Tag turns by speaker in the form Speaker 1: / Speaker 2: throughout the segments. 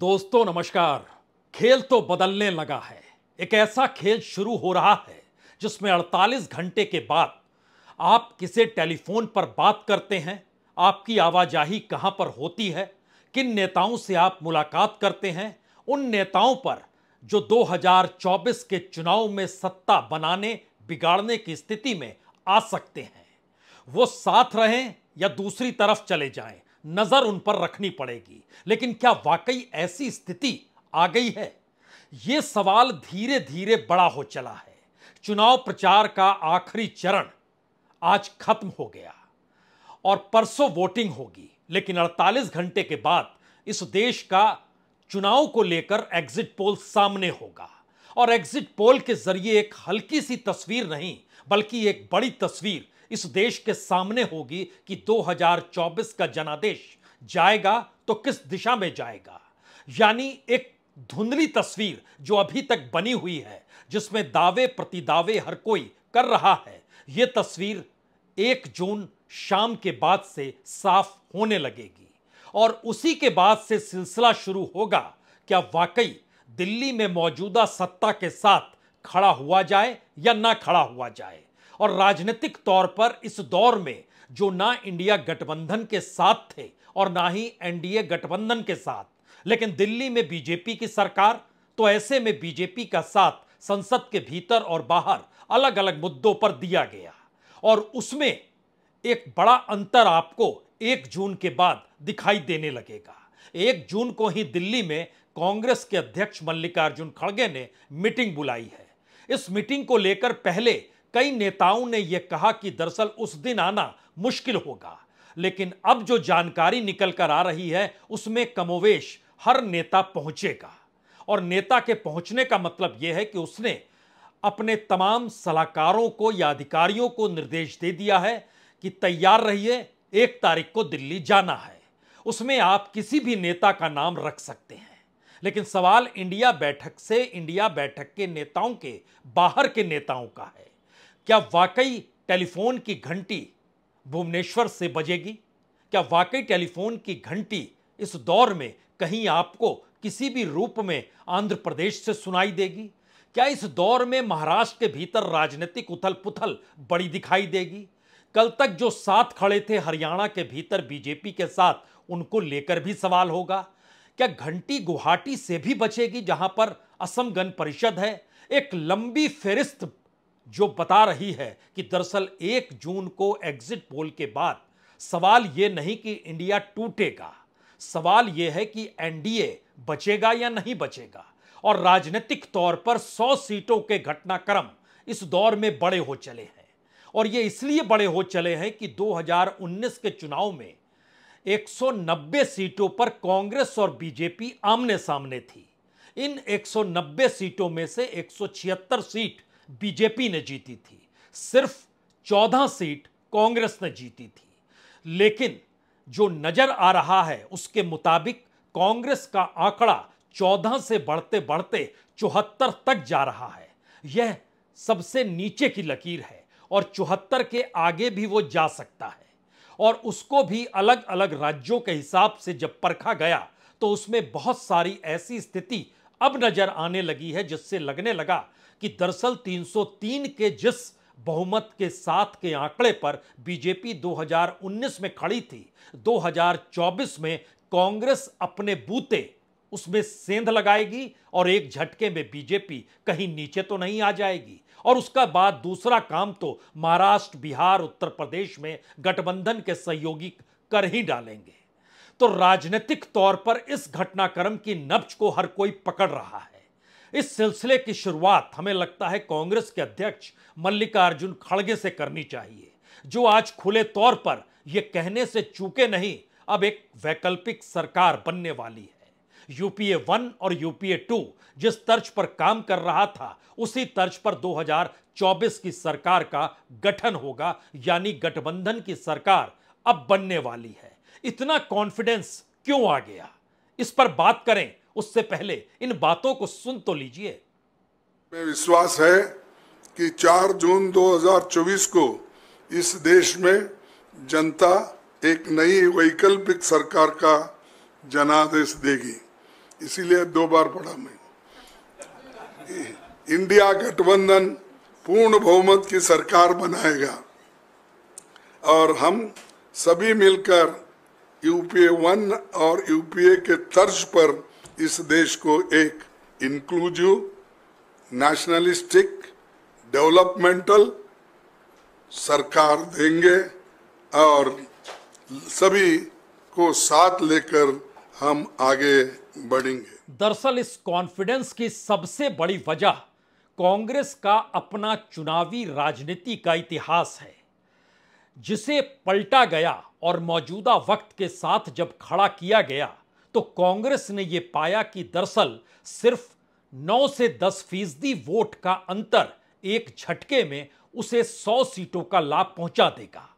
Speaker 1: दोस्तों नमस्कार खेल तो बदलने लगा है एक ऐसा खेल शुरू हो रहा है जिसमें 48 घंटे के बाद आप किसे टेलीफोन पर बात करते हैं आपकी आवाजाही कहां पर होती है किन नेताओं से आप मुलाकात करते हैं उन नेताओं पर जो 2024 के चुनाव में सत्ता बनाने बिगाड़ने की स्थिति में आ सकते हैं वो साथ रहें या दूसरी तरफ चले जाएं नजर उन पर रखनी पड़ेगी लेकिन क्या वाकई ऐसी स्थिति आ गई है यह सवाल धीरे धीरे बड़ा हो चला है चुनाव प्रचार का आखिरी चरण आज खत्म हो गया और परसों वोटिंग होगी लेकिन 48 घंटे के बाद इस देश का चुनाव को लेकर एग्जिट पोल सामने होगा और एग्जिट पोल के जरिए एक हल्की सी तस्वीर नहीं बल्कि एक बड़ी तस्वीर इस देश के सामने होगी कि 2024 का जनादेश जाएगा तो किस दिशा में जाएगा यानी एक धुंधली तस्वीर जो अभी तक बनी हुई है जिसमें दावे प्रतिदावे हर कोई कर रहा है यह तस्वीर एक जून शाम के बाद से साफ होने लगेगी और उसी के बाद से सिलसिला शुरू होगा क्या वाकई दिल्ली में मौजूदा सत्ता के साथ खड़ा हुआ जाए या ना खड़ा हुआ जाए और राजनीतिक तौर पर इस दौर में जो ना इंडिया गठबंधन के साथ थे और ना ही एनडीए गठबंधन के साथ लेकिन दिल्ली में बीजेपी की सरकार तो ऐसे में बीजेपी का साथ संसद के भीतर और बाहर अलग अलग मुद्दों पर दिया गया और उसमें एक बड़ा अंतर आपको एक जून के बाद दिखाई देने लगेगा एक जून को ही दिल्ली में कांग्रेस के अध्यक्ष मल्लिकार्जुन खड़गे ने मीटिंग बुलाई है इस मीटिंग को लेकर पहले कई नेताओं ने यह कहा कि दरअसल उस दिन आना मुश्किल होगा लेकिन अब जो जानकारी निकल कर आ रही है उसमें कमोवेश हर नेता पहुंचेगा और नेता के पहुंचने का मतलब यह है कि उसने अपने तमाम सलाहकारों को या अधिकारियों को निर्देश दे दिया है कि तैयार रहिए एक तारीख को दिल्ली जाना है उसमें आप किसी भी नेता का नाम रख सकते हैं लेकिन सवाल इंडिया बैठक से इंडिया बैठक के नेताओं के बाहर के नेताओं का है क्या वाकई टेलीफोन की घंटी भुवनेश्वर से बजेगी क्या वाकई टेलीफोन की घंटी इस दौर में कहीं आपको किसी भी रूप में आंध्र प्रदेश से सुनाई देगी क्या इस दौर में महाराष्ट्र के भीतर राजनीतिक उथल पुथल बड़ी दिखाई देगी कल तक जो साथ खड़े थे हरियाणा के भीतर बीजेपी के साथ उनको लेकर भी सवाल होगा क्या घंटी गुवाहाटी से भी बचेगी जहां पर असम गण परिषद है एक लंबी फेरिस्त जो बता रही है कि दरअसल एक जून को एग्जिट पोल के बाद सवाल यह नहीं कि इंडिया टूटेगा सवाल यह है कि एनडीए बचेगा या नहीं बचेगा और राजनीतिक तौर पर 100 सीटों के घटनाक्रम इस दौर में बड़े हो चले हैं और ये इसलिए बड़े हो चले हैं कि 2019 के चुनाव में 190 सीटों पर कांग्रेस और बीजेपी आमने सामने थी इन 190 सीटों में से एक सीट बीजेपी ने जीती थी सिर्फ चौदह सीट कांग्रेस ने जीती थी लेकिन जो नजर आ रहा है उसके मुताबिक कांग्रेस का आंकड़ा चौदह से बढ़ते बढ़ते चौहत्तर तक जा रहा है यह सबसे नीचे की लकीर है और चौहत्तर के आगे भी वो जा सकता है और उसको भी अलग अलग राज्यों के हिसाब से जब परखा गया तो उसमें बहुत सारी ऐसी स्थिति अब नजर आने लगी है जिससे लगने लगा कि दरअसल 303 के जिस बहुमत के साथ के आंकड़े पर बीजेपी 2019 में खड़ी थी 2024 में कांग्रेस अपने बूते उसमें सेंध लगाएगी और एक झटके में बीजेपी कहीं नीचे तो नहीं आ जाएगी और उसका बाद दूसरा काम तो महाराष्ट्र बिहार उत्तर प्रदेश में गठबंधन के सहयोगी कर ही डालेंगे तो राजनीतिक तौर पर इस घटनाक्रम की नब्ज को हर कोई पकड़ रहा है इस सिलसिले की शुरुआत हमें लगता है कांग्रेस के अध्यक्ष मल्लिकार्जुन खड़गे से करनी चाहिए जो आज खुले तौर पर यह कहने से चूके नहीं अब एक वैकल्पिक सरकार बनने वाली है यूपीए वन और यूपीए टू जिस तर्ज पर काम कर रहा था उसी तर्ज पर 2024 की सरकार का गठन होगा यानी गठबंधन की सरकार अब बनने वाली है इतना कॉन्फिडेंस क्यों आ गया इस पर बात करें उससे पहले इन बातों को सुन तो लीजिए
Speaker 2: मैं विश्वास है कि 4 जून 2024 को इस देश में जनता एक नई वैकल्पिक सरकार का जनादेश देगी इसीलिए दो बार पढ़ा मैं इंडिया गठबंधन पूर्ण बहुमत की सरकार बनाएगा और हम सभी मिलकर यूपीए वन और यूपीए के तर्ज पर इस देश को एक इंक्लूसिव नेशनलिस्टिक डेवलपमेंटल सरकार देंगे और सभी को साथ लेकर हम आगे बढ़ेंगे
Speaker 1: दरअसल इस कॉन्फिडेंस की सबसे बड़ी वजह कांग्रेस का अपना चुनावी राजनीति का इतिहास है जिसे पलटा गया और मौजूदा वक्त के साथ जब खड़ा किया गया तो कांग्रेस ने यह पाया कि दरअसल सिर्फ 9 से 10 फीसदी वोट का अंतर एक झटके में उसे 100 सीटों का लाभ पहुंचा देगा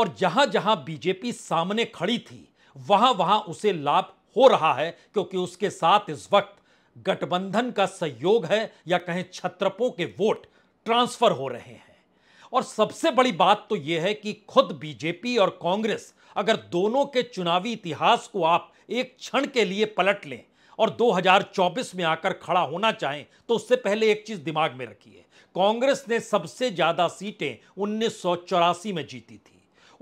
Speaker 1: और जहां जहां बीजेपी सामने खड़ी थी वहां वहां उसे लाभ हो रहा है क्योंकि उसके साथ इस वक्त गठबंधन का सहयोग है या कहें छत्रपों के वोट ट्रांसफर हो रहे हैं और सबसे बड़ी बात तो यह है कि खुद बीजेपी और कांग्रेस अगर दोनों के चुनावी इतिहास को आप एक क्षण के लिए पलट लें और 2024 में आकर खड़ा होना चाहें तो उससे पहले एक चीज दिमाग में रखिए कांग्रेस ने सबसे ज्यादा सीटें उन्नीस में जीती थी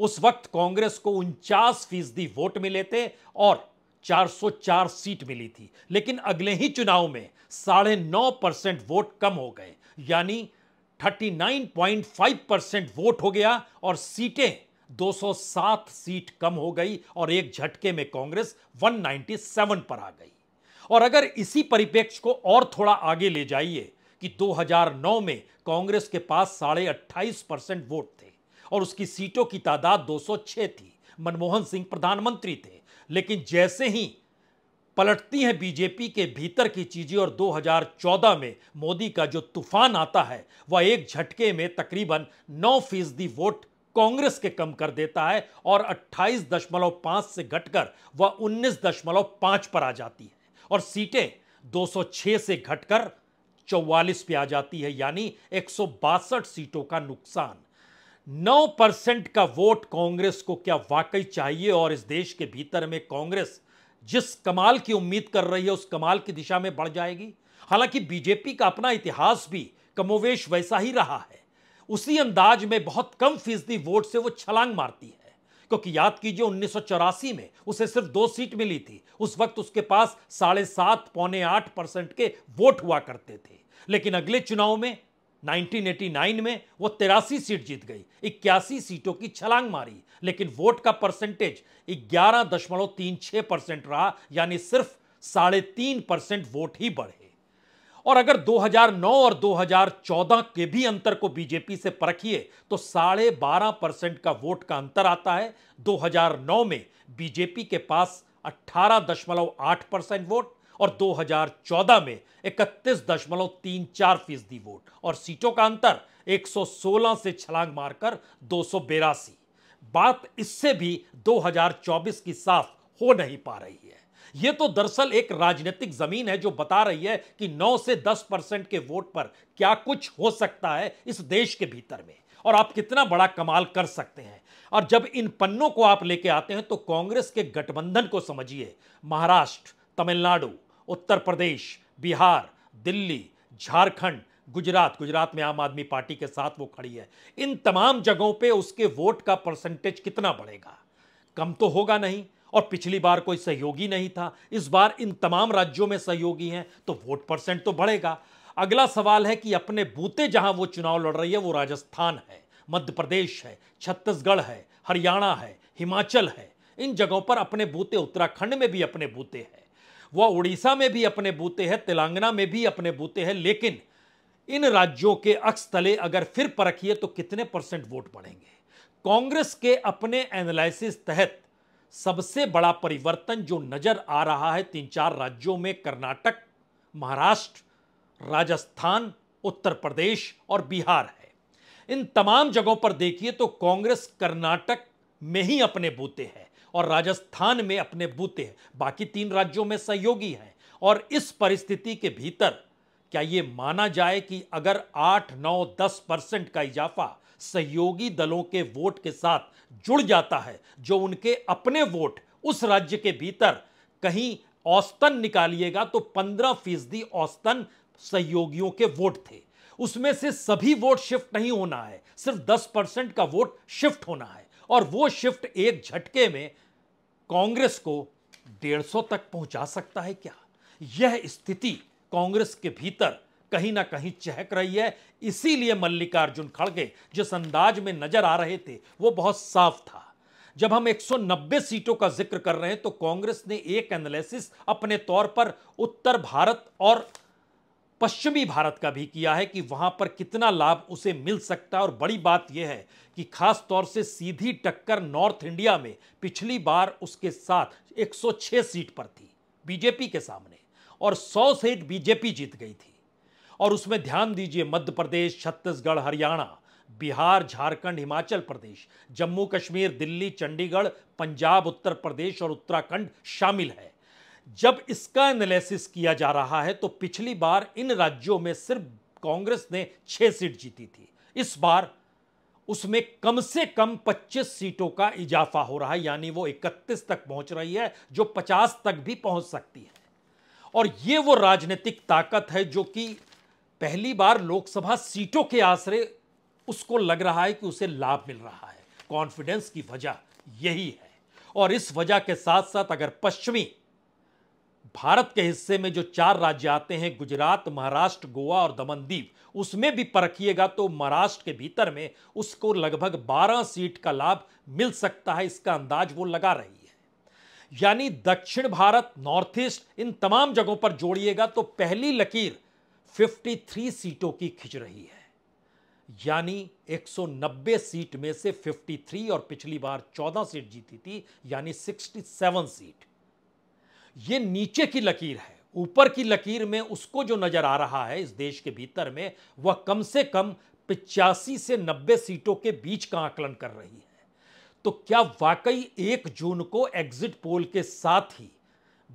Speaker 1: उस वक्त कांग्रेस को उनचास फीसदी वोट मिले थे और 404 सीट मिली थी लेकिन अगले ही चुनाव में साढ़े नौ परसेंट वोट कम हो गए यानी 39.5 परसेंट वोट हो गया और सीटें 207 सीट कम हो गई और एक झटके में कांग्रेस 197 पर आ गई और अगर इसी परिपेक्ष को और थोड़ा आगे ले जाइए कि 2009 में कांग्रेस के पास साढ़े अट्ठाईस परसेंट वोट थे और उसकी सीटों की तादाद 206 थी मनमोहन सिंह प्रधानमंत्री थे लेकिन जैसे ही पलटती हैं बीजेपी के भीतर की चीजें और 2014 में मोदी का जो तूफान आता है वह एक झटके में तकरीबन 9 फीसदी वोट कांग्रेस के कम कर देता है और 28.5 से घटकर वह 19.5 पर आ जाती है और सीटें 206 से घटकर 44 पे आ जाती है यानी एक सीटों का नुकसान नौ परसेंट का वोट कांग्रेस को क्या वाकई चाहिए और इस देश के भीतर में कांग्रेस जिस कमाल की उम्मीद कर रही है उस कमाल की दिशा में बढ़ जाएगी हालांकि बीजेपी का अपना इतिहास भी कमोवेश वैसा ही रहा है उसी अंदाज में बहुत कम फीसदी वोट से वो छलांग मारती है क्योंकि याद कीजिए उन्नीस में उसे सिर्फ दो सीट मिली थी उस वक्त उसके पास साढ़े सात पौने आठ परसेंट के वोट हुआ करते थे लेकिन अगले चुनाव में 1989 में वो तिरासी सीट जीत गई इक्यासी सीटों की छलांग मारी लेकिन वोट का परसेंटेज ग्यारह दशमलव तीन छह परसेंट रहा यानी सिर्फ साढ़े तीन परसेंट वोट ही बढ़े और अगर 2009 और 2014 के भी अंतर को बीजेपी से परखिए तो साढ़े बारह परसेंट का वोट का अंतर आता है 2009 में बीजेपी के पास 18.8 परसेंट वोट और 2014 में इकतीस दशमलव तीन चार फीसदी वोट और सीटों का अंतर 116 से छलांग मारकर दो बात इससे भी 2024 की साफ हो नहीं पा रही है यह तो दरअसल एक राजनीतिक जमीन है जो बता रही है कि 9 से 10 परसेंट के वोट पर क्या कुछ हो सकता है इस देश के भीतर में और आप कितना बड़ा कमाल कर सकते हैं और जब इन पन्नों को आप लेके आते हैं तो कांग्रेस के गठबंधन को समझिए महाराष्ट्र तमिलनाडु उत्तर प्रदेश बिहार दिल्ली झारखंड गुजरात गुजरात में आम आदमी पार्टी के साथ वो खड़ी है इन तमाम जगहों पे उसके वोट का परसेंटेज कितना बढ़ेगा कम तो होगा नहीं और पिछली बार कोई सहयोगी नहीं था इस बार इन तमाम राज्यों में सहयोगी हैं तो वोट परसेंट तो बढ़ेगा अगला सवाल है कि अपने बूते जहां वो चुनाव लड़ रही है वो राजस्थान है मध्य प्रदेश है छत्तीसगढ़ है हरियाणा है हिमाचल है इन जगहों पर अपने बूते उत्तराखंड में भी अपने बूते हैं वह उड़ीसा में भी अपने बूते हैं तेलंगाना में भी अपने बूते हैं लेकिन इन राज्यों के अक्स तले अगर फिर परखिए तो कितने परसेंट वोट बढ़ेंगे कांग्रेस के अपने एनालिसिस तहत सबसे बड़ा परिवर्तन जो नजर आ रहा है तीन चार राज्यों में कर्नाटक महाराष्ट्र राजस्थान उत्तर प्रदेश और बिहार है इन तमाम जगहों पर देखिए तो कांग्रेस कर्नाटक में ही अपने बूते हैं और राजस्थान में अपने बूते हैं बाकी तीन राज्यों में सहयोगी हैं और इस परिस्थिति के भीतर क्या ये माना जाए कि अगर आठ नौ दस परसेंट का इजाफा सहयोगी दलों के वोट के साथ जुड़ जाता है जो उनके अपने वोट उस राज्य के भीतर कहीं औस्तन निकालिएगा तो पंद्रह फीसदी औस्तन सहयोगियों के वोट थे उसमें से सभी वोट शिफ्ट नहीं होना है सिर्फ दस परसेंट का वोट शिफ्ट होना है और वो शिफ्ट एक झटके में कांग्रेस को डेढ़ सौ तक पहुंचा सकता है क्या यह स्थिति कांग्रेस के भीतर कहीं ना कहीं चहक रही है इसीलिए मल्लिकार्जुन खड़गे जिस अंदाज में नजर आ रहे थे वो बहुत साफ था जब हम 190 सीटों का जिक्र कर रहे हैं तो कांग्रेस ने एक एनालिसिस अपने तौर पर उत्तर भारत और पश्चिमी भारत का भी किया है कि वहां पर कितना लाभ उसे मिल सकता है और बड़ी बात यह है कि खास तौर से सीधी टक्कर नॉर्थ इंडिया में पिछली बार उसके साथ 106 सीट पर थी बीजेपी के सामने और 100 सीट बीजेपी जीत गई थी और उसमें ध्यान दीजिए मध्य प्रदेश छत्तीसगढ़ हरियाणा बिहार झारखंड हिमाचल प्रदेश जम्मू कश्मीर दिल्ली चंडीगढ़ पंजाब उत्तर प्रदेश और उत्तराखंड शामिल है जब इसका एनालिसिस किया जा रहा है तो पिछली बार इन राज्यों में सिर्फ कांग्रेस ने छह सीट जीती थी इस बार उसमें कम से कम 25 सीटों का इजाफा हो रहा है यानी वो 31 तक पहुंच रही है जो 50 तक भी पहुंच सकती है और ये वो राजनीतिक ताकत है जो कि पहली बार लोकसभा सीटों के आश्रय उसको लग रहा है कि उसे लाभ मिल रहा है कॉन्फिडेंस की वजह यही है और इस वजह के साथ साथ अगर पश्चिमी भारत के हिस्से में जो चार राज्य आते हैं गुजरात महाराष्ट्र गोवा और दमनदीप उसमें भी परखिएगा तो महाराष्ट्र के भीतर में उसको लगभग 12 सीट का लाभ मिल सकता है इसका अंदाज वो लगा रही है यानी दक्षिण भारत नॉर्थ ईस्ट इन तमाम जगहों पर जोड़िएगा तो पहली लकीर 53 सीटों की खिंच रही है यानी 190 सीट में से 53 और पिछली बार 14 सीट जीती थी यानी 67 सीट ये नीचे की लकीर है ऊपर की लकीर में उसको जो नज़र आ रहा है इस देश के भीतर में वह कम से कम पिचासी से नब्बे सीटों के बीच का आकलन कर रही है तो क्या वाकई एक जून को एग्जिट पोल के साथ ही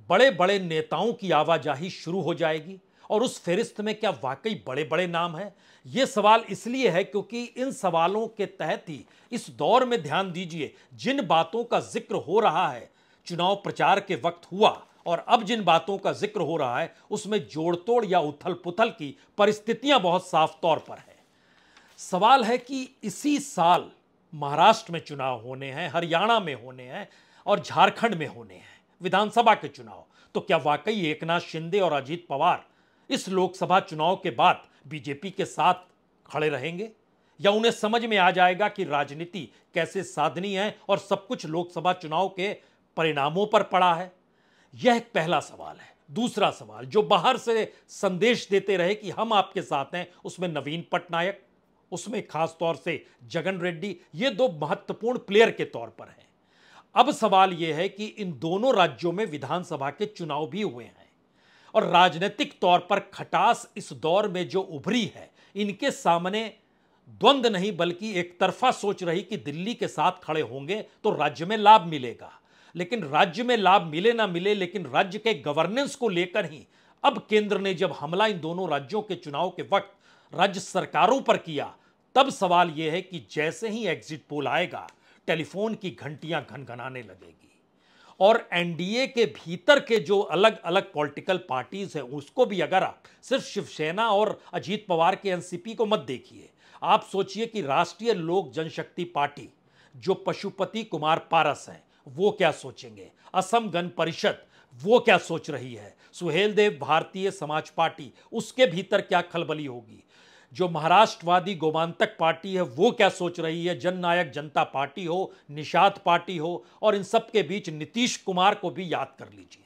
Speaker 1: बड़े बड़े नेताओं की आवाजाही शुरू हो जाएगी और उस फहरिस्त में क्या वाकई बड़े बड़े नाम हैं ये सवाल इसलिए है क्योंकि इन सवालों के तहत ही इस दौर में ध्यान दीजिए जिन बातों का जिक्र हो रहा है चुनाव प्रचार के वक्त हुआ और अब जिन बातों का जिक्र हो रहा है उसमें जोड़ तोड़ या उथल पुथल की परिस्थितियां बहुत साफ तौर पर है सवाल है कि इसी साल महाराष्ट्र में चुनाव होने हैं हरियाणा में होने हैं और झारखंड में होने हैं विधानसभा के चुनाव तो क्या वाकई एकनाथ शिंदे और अजीत पवार इस लोकसभा चुनाव के बाद बीजेपी के साथ खड़े रहेंगे या उन्हें समझ में आ जाएगा कि राजनीति कैसे साधनी है और सब कुछ लोकसभा चुनाव के परिणामों पर पड़ा है यह पहला सवाल है दूसरा सवाल जो बाहर से संदेश देते रहे कि हम आपके साथ हैं उसमें नवीन पटनायक उसमें खास तौर से जगन रेड्डी ये दो महत्वपूर्ण प्लेयर के तौर पर हैं अब सवाल यह है कि इन दोनों राज्यों में विधानसभा के चुनाव भी हुए हैं और राजनीतिक तौर पर खटास इस दौर में जो उभरी है इनके सामने द्वंद्व नहीं बल्कि एक तरफा सोच रही कि दिल्ली के साथ खड़े होंगे तो राज्य में लाभ मिलेगा लेकिन राज्य में लाभ मिले ना मिले लेकिन राज्य के गवर्नेंस को लेकर ही अब केंद्र ने जब हमला इन दोनों राज्यों के चुनाव के वक्त राज्य सरकारों पर किया तब सवाल यह है कि जैसे ही एग्जिट पोल आएगा टेलीफोन की घंटियां घनघनाने लगेगी और एनडीए के भीतर के जो अलग अलग पॉलिटिकल पार्टीज हैं उसको भी अगर आप सिर्फ शिवसेना और अजीत पवार के एनसीपी को मत देखिए आप सोचिए कि राष्ट्रीय लोक जनशक्ति पार्टी जो पशुपति कुमार पारस हैं वो क्या सोचेंगे असम गण परिषद वो क्या सोच रही है सुहेल देव भारतीय समाज पार्टी उसके भीतर क्या खलबली होगी जो महाराष्ट्रवादी गोमांतक पार्टी है वो क्या सोच रही है जननायक जनता पार्टी हो निषाद पार्टी हो और इन सब के बीच नीतीश कुमार को भी याद कर लीजिए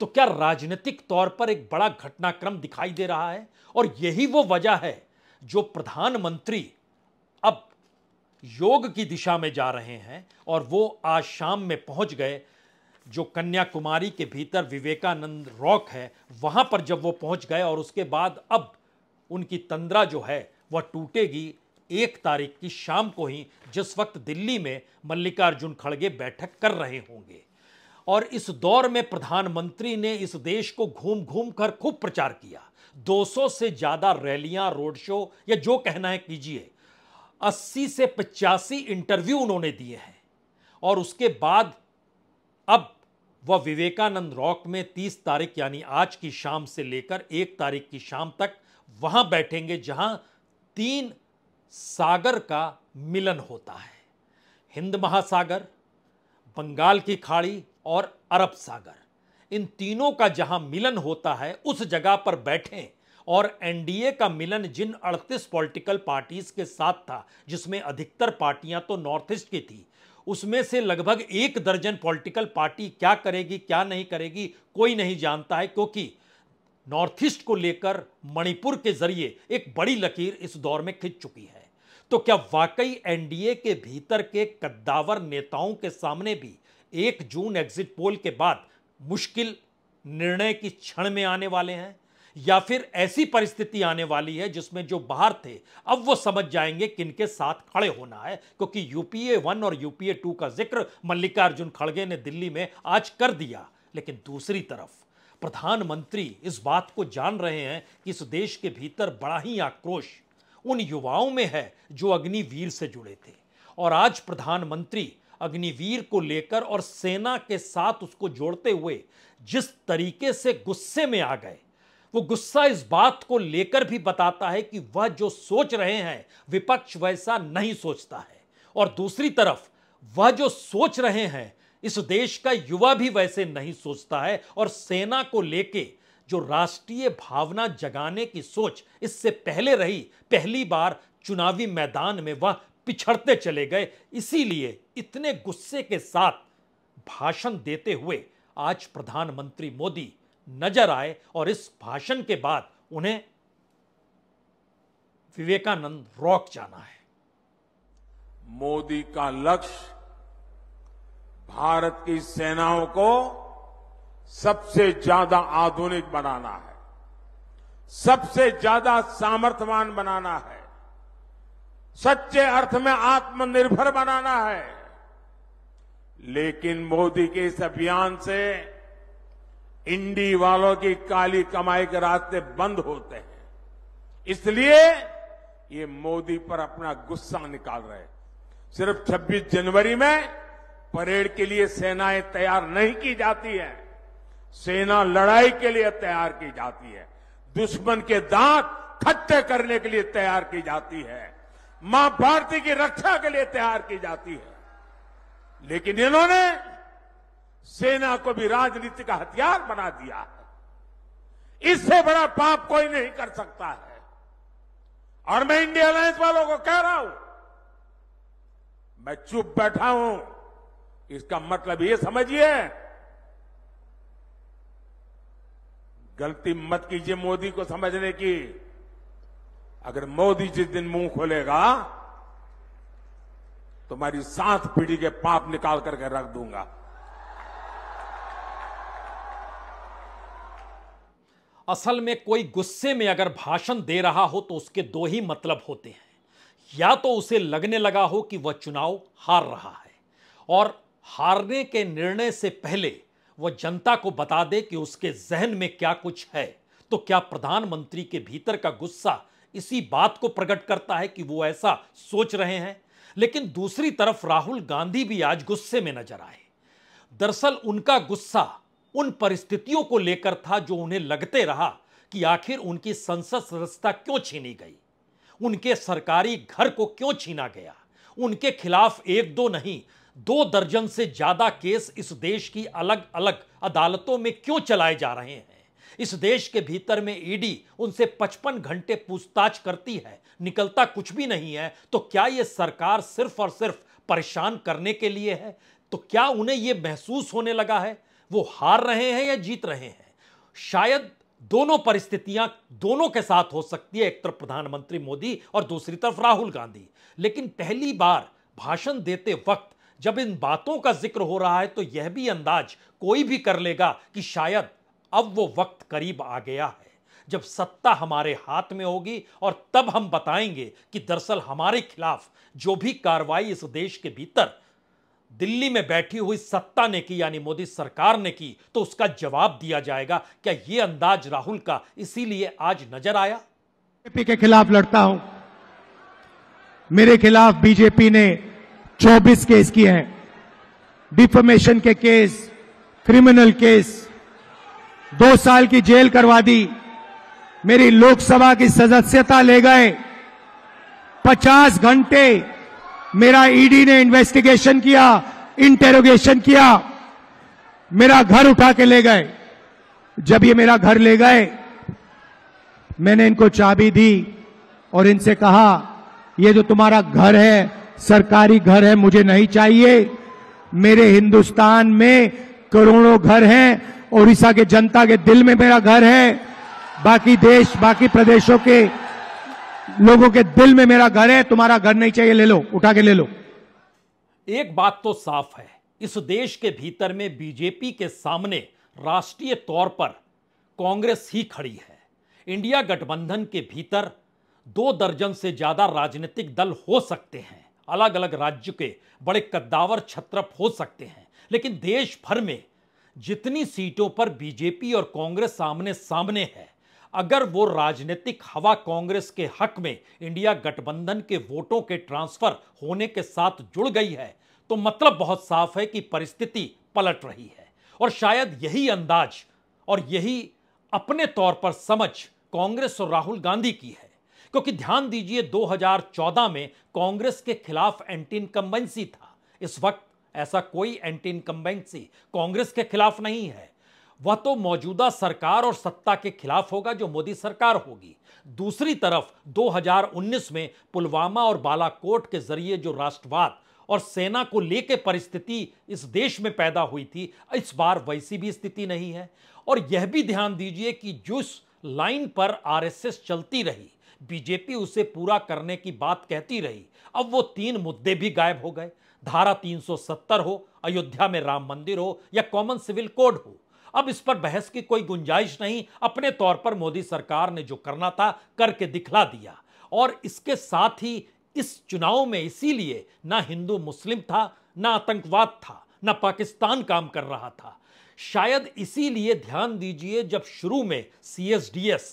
Speaker 1: तो क्या राजनीतिक तौर पर एक बड़ा घटनाक्रम दिखाई दे रहा है और यही वो वजह है जो प्रधानमंत्री योग की दिशा में जा रहे हैं और वो आज शाम में पहुंच गए जो कन्याकुमारी के भीतर विवेकानंद रॉक है वहाँ पर जब वो पहुँच गए और उसके बाद अब उनकी तंद्रा जो है वह टूटेगी एक तारीख की शाम को ही जिस वक्त दिल्ली में मल्लिकार्जुन खड़गे बैठक कर रहे होंगे और इस दौर में प्रधानमंत्री ने इस देश को घूम घूम कर खूब प्रचार किया 200 से ज़्यादा रैलियां रोड शो या जो कहना है कीजिए अस्सी से पचासी इंटरव्यू उन्होंने दिए हैं और उसके बाद अब वह विवेकानंद रॉक में 30 तारीख यानी आज की शाम से लेकर एक तारीख की शाम तक वहां बैठेंगे जहां तीन सागर का मिलन होता है हिंद महासागर बंगाल की खाड़ी और अरब सागर इन तीनों का जहां मिलन होता है उस जगह पर बैठें और एनडीए का मिलन जिन 38 पॉलिटिकल पार्टीज के साथ था जिसमें अधिकतर पार्टियां तो नॉर्थ ईस्ट की थी उसमें से लगभग एक दर्जन पॉलिटिकल पार्टी क्या करेगी क्या नहीं करेगी कोई नहीं जानता है क्योंकि नॉर्थ ईस्ट को लेकर मणिपुर के जरिए एक बड़ी लकीर इस दौर में खिंच चुकी है तो क्या वाकई एनडीए के भीतर के कद्दावर नेताओं के सामने भी एक जून एग्जिट पोल के बाद मुश्किल निर्णय की क्षण में आने वाले हैं या फिर ऐसी परिस्थिति आने वाली है जिसमें जो बाहर थे अब वो समझ जाएंगे किन के साथ खड़े होना है क्योंकि यूपीए वन और यूपीए टू का जिक्र मल्लिकार्जुन खड़गे ने दिल्ली में आज कर दिया लेकिन दूसरी तरफ प्रधानमंत्री इस बात को जान रहे हैं कि इस देश के भीतर बड़ा ही आक्रोश उन युवाओं में है जो अग्निवीर से जुड़े थे और आज प्रधानमंत्री अग्निवीर को लेकर और सेना के साथ उसको जोड़ते हुए जिस तरीके से गुस्से में आ गए वो गुस्सा इस बात को लेकर भी बताता है कि वह जो सोच रहे हैं विपक्ष वैसा नहीं सोचता है और दूसरी तरफ वह जो सोच रहे हैं इस देश का युवा भी वैसे नहीं सोचता है और सेना को लेके जो राष्ट्रीय भावना जगाने की सोच इससे पहले रही पहली बार चुनावी मैदान में वह पिछड़ते चले गए इसीलिए इतने गुस्से के साथ भाषण देते हुए आज प्रधानमंत्री मोदी नजर आए और इस भाषण के बाद उन्हें विवेकानंद रॉक जाना है मोदी
Speaker 2: का लक्ष्य भारत की सेनाओं को सबसे ज्यादा आधुनिक बनाना है सबसे ज्यादा सामर्थ्यवान बनाना है सच्चे अर्थ में आत्मनिर्भर बनाना है लेकिन मोदी के इस अभियान से इंडी वालों की काली कमाई के रास्ते बंद होते हैं इसलिए ये मोदी पर अपना गुस्सा निकाल रहे हैं सिर्फ 26 जनवरी में परेड के लिए सेनाएं तैयार नहीं की जाती है सेना लड़ाई के लिए तैयार की जाती है दुश्मन के दांत खट्टे करने के लिए तैयार की जाती है मां भारती की रक्षा के लिए तैयार की जाती है लेकिन इन्होंने सेना को भी राजनीति का हथियार बना दिया है इससे बड़ा पाप कोई नहीं कर सकता है और मैं इंडिया अलायंस वालों को कह रहा हूं मैं चुप बैठा हूं इसका मतलब ये समझिए गलती मत कीजिए मोदी को समझने की अगर मोदी जिस दिन मुंह खोलेगा तुम्हारी
Speaker 1: सात पीढ़ी के पाप निकाल करके रख दूंगा असल में कोई गुस्से में अगर भाषण दे रहा हो तो उसके दो ही मतलब होते हैं या तो उसे लगने लगा हो कि वह चुनाव हार रहा है और हारने के निर्णय से पहले वह जनता को बता दे कि उसके जहन में क्या कुछ है तो क्या प्रधानमंत्री के भीतर का गुस्सा इसी बात को प्रकट करता है कि वो ऐसा सोच रहे हैं लेकिन दूसरी तरफ राहुल गांधी भी आज गुस्से में नजर आए दरअसल उनका गुस्सा उन परिस्थितियों को लेकर था जो उन्हें लगते रहा कि आखिर उनकी संसद सदस्यता क्यों छीनी गई उनके सरकारी घर को क्यों छीना गया उनके खिलाफ एक दो नहीं दो दर्जन से ज्यादा केस इस देश की अलग अलग अदालतों में क्यों चलाए जा रहे हैं इस देश के भीतर में ईडी उनसे 55 घंटे पूछताछ करती है निकलता कुछ भी नहीं है तो क्या यह सरकार सिर्फ और सिर्फ परेशान करने के लिए है तो क्या उन्हें यह महसूस होने लगा है वो हार रहे हैं या जीत रहे हैं शायद दोनों परिस्थितियां दोनों के साथ हो सकती है एक तरफ प्रधानमंत्री मोदी और दूसरी तरफ राहुल गांधी लेकिन पहली बार भाषण देते वक्त जब इन बातों का जिक्र हो रहा है तो यह भी अंदाज कोई भी कर लेगा कि शायद अब वो वक्त करीब आ गया है जब सत्ता हमारे हाथ में होगी और तब हम बताएंगे कि दरअसल हमारे खिलाफ जो भी कार्रवाई इस देश के भीतर दिल्ली में बैठी हुई सत्ता ने की यानी मोदी सरकार ने की तो उसका जवाब दिया जाएगा क्या यह अंदाज राहुल का इसीलिए आज नजर आया बीजेपी
Speaker 2: के खिलाफ लड़ता हूं मेरे खिलाफ बीजेपी ने 24 केस किए हैं डिफोमेशन के केस क्रिमिनल केस दो साल की जेल करवा दी मेरी लोकसभा की सदस्यता ले गए पचास घंटे मेरा ईडी e ने इन्वेस्टिगेशन किया इंटेरोगेशन किया मेरा घर उठा के ले गए जब ये मेरा घर ले गए मैंने इनको चाबी दी और इनसे कहा ये जो तुम्हारा घर है सरकारी घर है मुझे नहीं चाहिए मेरे हिंदुस्तान में करोड़ों घर हैं ओडिशा के जनता के दिल में मेरा घर है बाकी देश बाकी प्रदेशों के लोगों के दिल में मेरा घर है तुम्हारा घर नहीं चाहिए ले लो उठा के ले लो
Speaker 1: एक बात तो साफ है इस देश के भीतर में बीजेपी के सामने राष्ट्रीय तौर पर कांग्रेस ही खड़ी है इंडिया गठबंधन के भीतर दो दर्जन से ज्यादा राजनीतिक दल हो सकते हैं अलग अलग राज्य के बड़े कद्दावर छत्रप हो सकते हैं लेकिन देश भर में जितनी सीटों पर बीजेपी और कांग्रेस सामने सामने है अगर वो राजनीतिक हवा कांग्रेस के हक में इंडिया गठबंधन के वोटों के ट्रांसफर होने के साथ जुड़ गई है तो मतलब बहुत साफ है कि परिस्थिति पलट रही है और शायद यही अंदाज और यही अपने तौर पर समझ कांग्रेस और राहुल गांधी की है क्योंकि ध्यान दीजिए 2014 में कांग्रेस के खिलाफ एंटी इनकम्बेंसी था इस वक्त ऐसा कोई एंटी इनकम्बेंसी कांग्रेस के खिलाफ नहीं है वह तो मौजूदा सरकार और सत्ता के खिलाफ होगा जो मोदी सरकार होगी दूसरी तरफ 2019 में पुलवामा और बालाकोट के जरिए जो राष्ट्रवाद और सेना को लेकर परिस्थिति इस देश में पैदा हुई थी इस बार वैसी भी स्थिति नहीं है और यह भी ध्यान दीजिए कि जिस लाइन पर आरएसएस चलती रही बीजेपी उसे पूरा करने की बात कहती रही अब वो तीन मुद्दे भी गायब हो गए धारा 370 हो अयोध्या में राम मंदिर हो या कॉमन सिविल कोड हो अब इस पर बहस की कोई गुंजाइश नहीं अपने तौर पर मोदी सरकार ने जो करना था करके दिखला दिया और इसके साथ ही इस चुनाव में इसीलिए ना हिंदू मुस्लिम था ना आतंकवाद था ना पाकिस्तान काम कर रहा था शायद इसीलिए ध्यान दीजिए जब शुरू में सीएसडीएस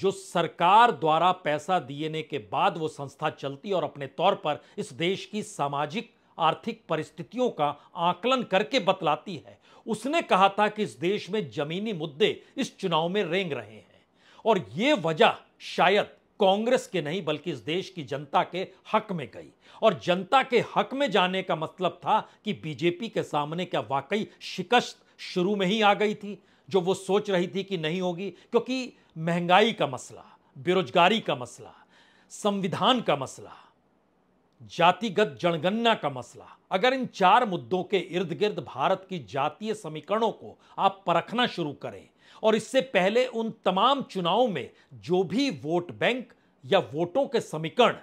Speaker 1: जो सरकार द्वारा पैसा दिए के बाद वो संस्था चलती और अपने तौर पर इस देश की सामाजिक आर्थिक परिस्थितियों का आकलन करके बतलाती है उसने कहा था कि इस देश में जमीनी मुद्दे इस चुनाव में रेंग रहे हैं और ये वजह शायद कांग्रेस के नहीं बल्कि इस देश की जनता के हक में गई और जनता के हक में जाने का मतलब था कि बीजेपी के सामने क्या वाकई शिकस्त शुरू में ही आ गई थी जो वो सोच रही थी कि नहीं होगी क्योंकि महंगाई का मसला बेरोजगारी का मसला संविधान का मसला जातिगत जनगणना का मसला अगर इन चार मुद्दों के इर्द गिर्द भारत की जातीय समीकरणों को आप परखना शुरू करें और इससे पहले उन तमाम चुनावों में जो भी वोट बैंक या वोटों के समीकरण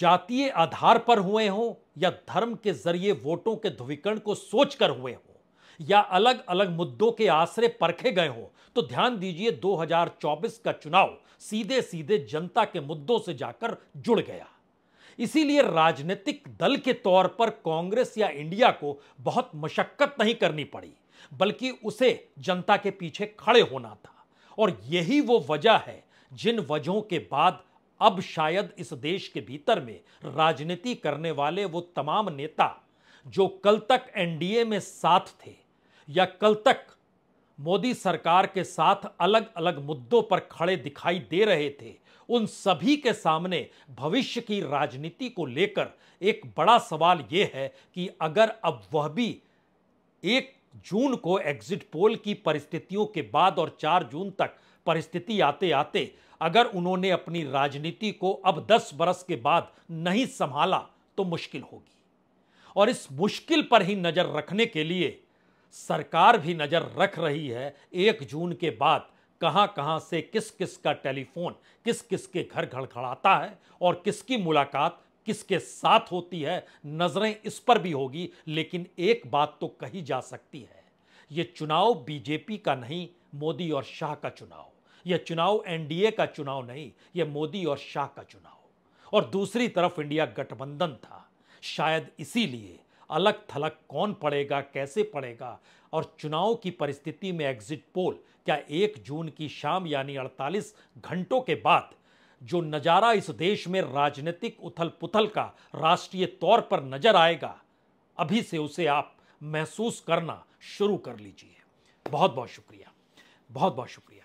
Speaker 1: जातीय आधार पर हुए हों या धर्म के जरिए वोटों के ध्रुवीकरण को सोचकर हुए हों या अलग अलग मुद्दों के आश्रय परखे गए हों तो ध्यान दीजिए 2024 का चुनाव सीधे सीधे जनता के मुद्दों से जाकर जुड़ गया इसीलिए राजनीतिक दल के तौर पर कांग्रेस या इंडिया को बहुत मशक्कत नहीं करनी पड़ी बल्कि उसे जनता के पीछे खड़े होना था और यही वो वजह है जिन वजहों के बाद अब शायद इस देश के भीतर में राजनीति करने वाले वो तमाम नेता जो कल तक एनडीए में साथ थे या कल तक मोदी सरकार के साथ अलग अलग मुद्दों पर खड़े दिखाई दे रहे थे उन सभी के सामने भविष्य की राजनीति को लेकर एक बड़ा सवाल यह है कि अगर अब वह भी एक जून को एग्जिट पोल की परिस्थितियों के बाद और चार जून तक परिस्थिति आते आते अगर उन्होंने अपनी राजनीति को अब दस बरस के बाद नहीं संभाला तो मुश्किल होगी और इस मुश्किल पर ही नज़र रखने के लिए सरकार भी नज़र रख रही है एक जून के बाद कहां कहां से किस किस का टेलीफोन किस किस के घर घड़खड़ाता है और किसकी मुलाकात किसके साथ होती है नज़रें इस पर भी होगी लेकिन एक बात तो कही जा सकती है ये चुनाव बीजेपी का नहीं मोदी और शाह का चुनाव यह चुनाव एनडीए का चुनाव नहीं यह मोदी और शाह का चुनाव और दूसरी तरफ इंडिया गठबंधन था शायद इसीलिए अलग थलग कौन पड़ेगा कैसे पड़ेगा और चुनाव की परिस्थिति में एग्जिट पोल क्या एक जून की शाम यानी 48 घंटों के बाद जो नज़ारा इस देश में राजनीतिक उथल पुथल का राष्ट्रीय तौर पर नजर आएगा अभी से उसे आप महसूस करना शुरू कर लीजिए बहुत बहुत शुक्रिया बहुत बहुत शुक्रिया